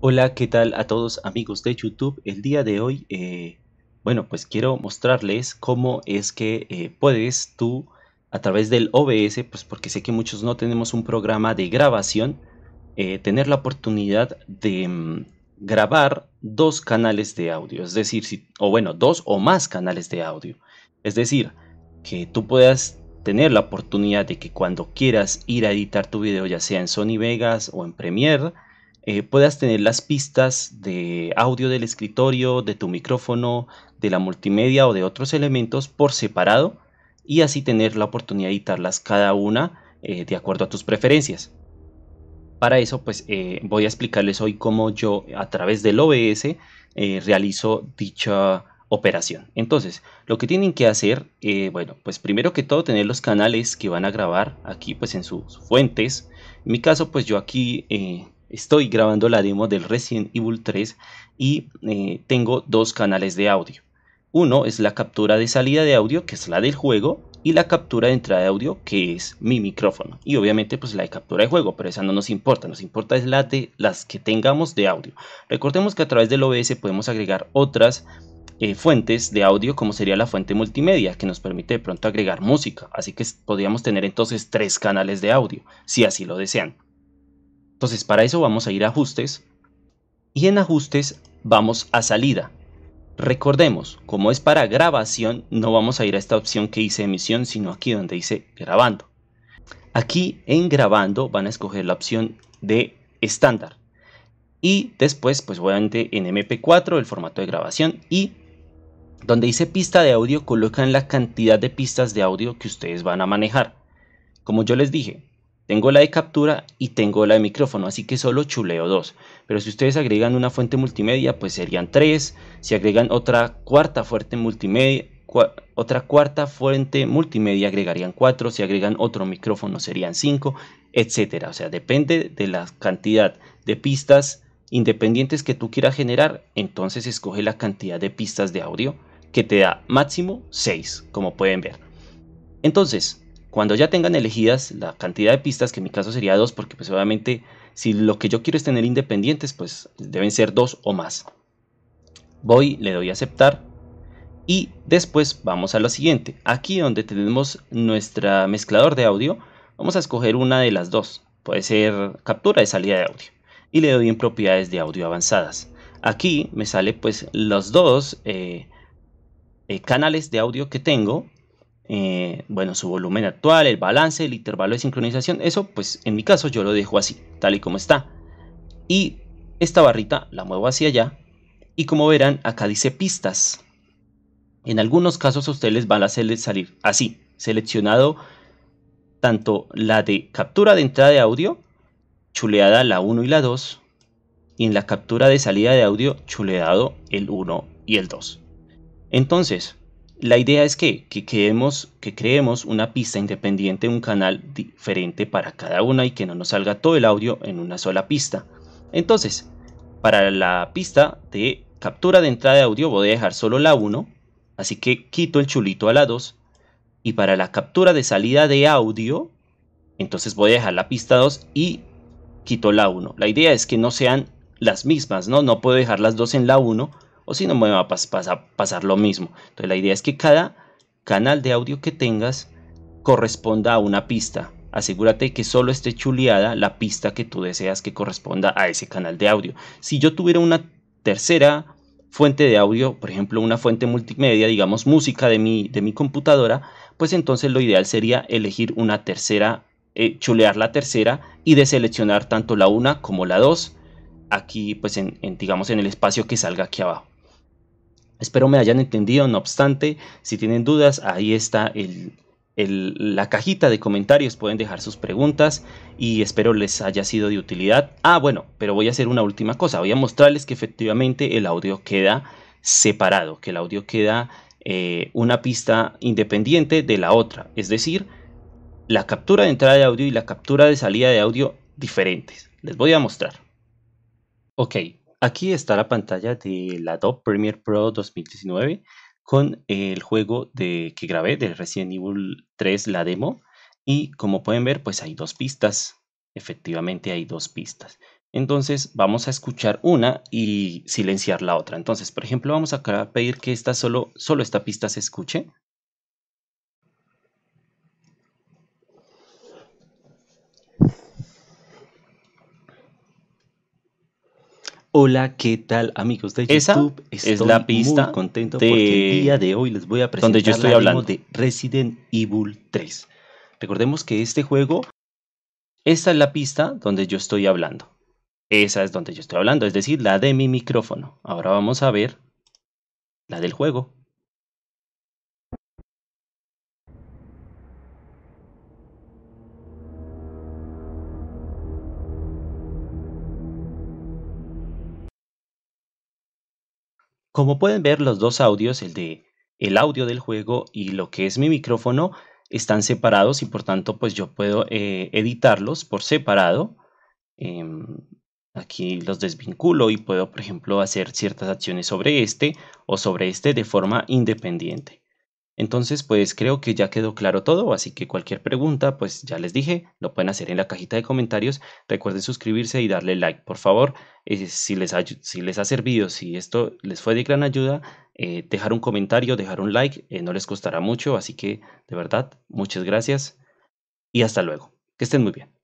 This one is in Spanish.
Hola, ¿qué tal a todos amigos de YouTube? El día de hoy, eh, bueno, pues quiero mostrarles cómo es que eh, puedes tú, a través del OBS, pues porque sé que muchos no tenemos un programa de grabación, eh, tener la oportunidad de mm, grabar dos canales de audio, es decir, o bueno, dos o más canales de audio. Es decir, que tú puedas tener la oportunidad de que cuando quieras ir a editar tu video, ya sea en Sony Vegas o en Premiere, eh, puedas tener las pistas de audio del escritorio, de tu micrófono, de la multimedia o de otros elementos por separado y así tener la oportunidad de editarlas cada una eh, de acuerdo a tus preferencias. Para eso pues eh, voy a explicarles hoy cómo yo a través del OBS realizo dicha operación. Entonces, lo que tienen que hacer, bueno, pues primero que todo tener los canales que van a grabar aquí pues en sus fuentes. En mi caso pues yo aquí Estoy grabando la demo del Resident Evil 3 y eh, tengo dos canales de audio. Uno es la captura de salida de audio, que es la del juego, y la captura de entrada de audio, que es mi micrófono. Y obviamente pues la de captura de juego, pero esa no nos importa, nos importa es la de las que tengamos de audio. Recordemos que a través del OBS podemos agregar otras eh, fuentes de audio como sería la fuente multimedia que nos permite de pronto agregar música así que podríamos tener entonces tres canales de audio si así lo desean entonces para eso vamos a ir a ajustes y en ajustes vamos a salida. Recordemos, como es para grabación, no vamos a ir a esta opción que dice emisión, sino aquí donde dice grabando. Aquí en grabando van a escoger la opción de estándar. Y después, pues obviamente en MP4, el formato de grabación. Y donde dice pista de audio, colocan la cantidad de pistas de audio que ustedes van a manejar. Como yo les dije, tengo la de captura y tengo la de micrófono, así que solo chuleo dos. Pero si ustedes agregan una fuente multimedia, pues serían tres. Si agregan otra cuarta fuente multimedia, otra cuarta fuente multimedia agregarían cuatro. Si agregan otro micrófono serían cinco, etcétera. O sea, depende de la cantidad de pistas independientes que tú quieras generar. Entonces escoge la cantidad de pistas de audio que te da máximo seis, como pueden ver. Entonces, cuando ya tengan elegidas la cantidad de pistas, que en mi caso sería dos, porque pues, obviamente si lo que yo quiero es tener independientes, pues deben ser dos o más. Voy, le doy a aceptar y después vamos a lo siguiente. Aquí donde tenemos nuestra mezclador de audio, vamos a escoger una de las dos. Puede ser captura de salida de audio. Y le doy en propiedades de audio avanzadas. Aquí me sale pues los dos eh, eh, canales de audio que tengo eh, bueno, su volumen actual, el balance, el intervalo de sincronización, eso pues en mi caso yo lo dejo así, tal y como está. Y esta barrita la muevo hacia allá y como verán acá dice pistas. En algunos casos a ustedes van a salir así, seleccionado tanto la de captura de entrada de audio, chuleada la 1 y la 2, y en la captura de salida de audio chuleado el 1 y el 2. Entonces, la idea es que, creemos, una pista independiente, un canal diferente para cada una y que no nos salga todo el audio en una sola pista. Entonces, para la pista de captura de entrada de audio voy a dejar solo la 1, así que quito el chulito a la 2. Y para la captura de salida de audio, entonces voy a dejar la pista 2 y quito la 1. La idea es que no sean las mismas, ¿no? No puedo dejar las dos en la 1 o si no me va a pasar lo mismo. Entonces la idea es que cada canal de audio que tengas corresponda a una pista. Asegúrate que solo esté chuleada la pista que tú deseas que corresponda a ese canal de audio. Si yo tuviera una tercera fuente de audio, por ejemplo una fuente multimedia, digamos música de mi, de mi computadora, pues entonces lo ideal sería elegir una tercera, eh, chulear la tercera y deseleccionar tanto la una como la dos, aquí pues en digamos en el espacio que salga aquí abajo. Espero me hayan entendido, no obstante, si tienen dudas, ahí está la cajita de comentarios, pueden dejar sus preguntas y espero les haya sido de utilidad. Ah, bueno, pero voy a hacer una última cosa, voy a mostrarles que efectivamente el audio queda separado, que el audio queda eh, una pista independiente de la otra, es decir, la captura de entrada de audio y la captura de salida de audio diferentes. Les voy a mostrar. Ok, Aquí está la pantalla de la Adobe Premiere Pro 2019 con el juego de, que grabé del Resident Evil 3, la demo. Y como pueden ver, pues hay dos pistas. Efectivamente hay dos pistas. Entonces vamos a escuchar una y silenciar la otra. Entonces, por ejemplo, vamos a pedir que esta solo, solo esta pista se escuche. Hola, ¿qué tal amigos de YouTube? Esa es la pista muy contento de... porque el día de hoy les voy a presentar yo hablando. de Resident Evil 3. Recordemos que este juego, esta es la pista donde yo estoy hablando. Esa es donde yo estoy hablando, es decir, la de mi micrófono. Ahora vamos a ver la del juego. Como pueden ver, los dos audios, el de el audio del juego y lo que es mi micrófono, están separados y por tanto pues yo puedo eh, editarlos por separado. Em, aquí los desvinculo y puedo por ejemplo hacer ciertas acciones sobre este o sobre este de forma independiente. Entonces, pues creo que ya quedó claro todo, así que cualquier pregunta, pues ya les dije, lo pueden hacer en la cajita de comentarios. Recuerden suscribirse y darle like, por favor. Eh, si, les ha, servido, si esto les fue de gran ayuda, eh, dejar un comentario, dejar un like, eh, no les costará mucho, así que de verdad, muchas gracias y hasta luego. Que estén muy bien.